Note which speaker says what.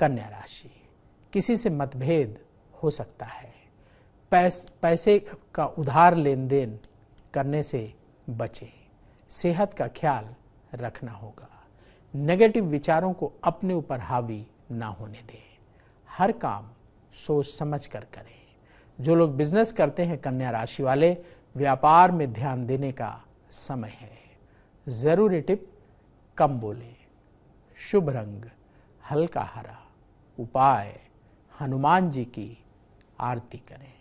Speaker 1: कन्या राशि किसी से मतभेद हो सकता है पैस, पैसे का उधार लेन देन करने से बचें सेहत का ख्याल रखना होगा नेगेटिव विचारों को अपने ऊपर हावी ना होने दें हर काम सोच समझ कर करें जो लोग बिजनेस करते हैं कन्या राशि वाले व्यापार में ध्यान देने का समय है ज़रूरी टिप कम बोलें शुभ रंग हल्का हरा उपाय हनुमान जी की आरती करें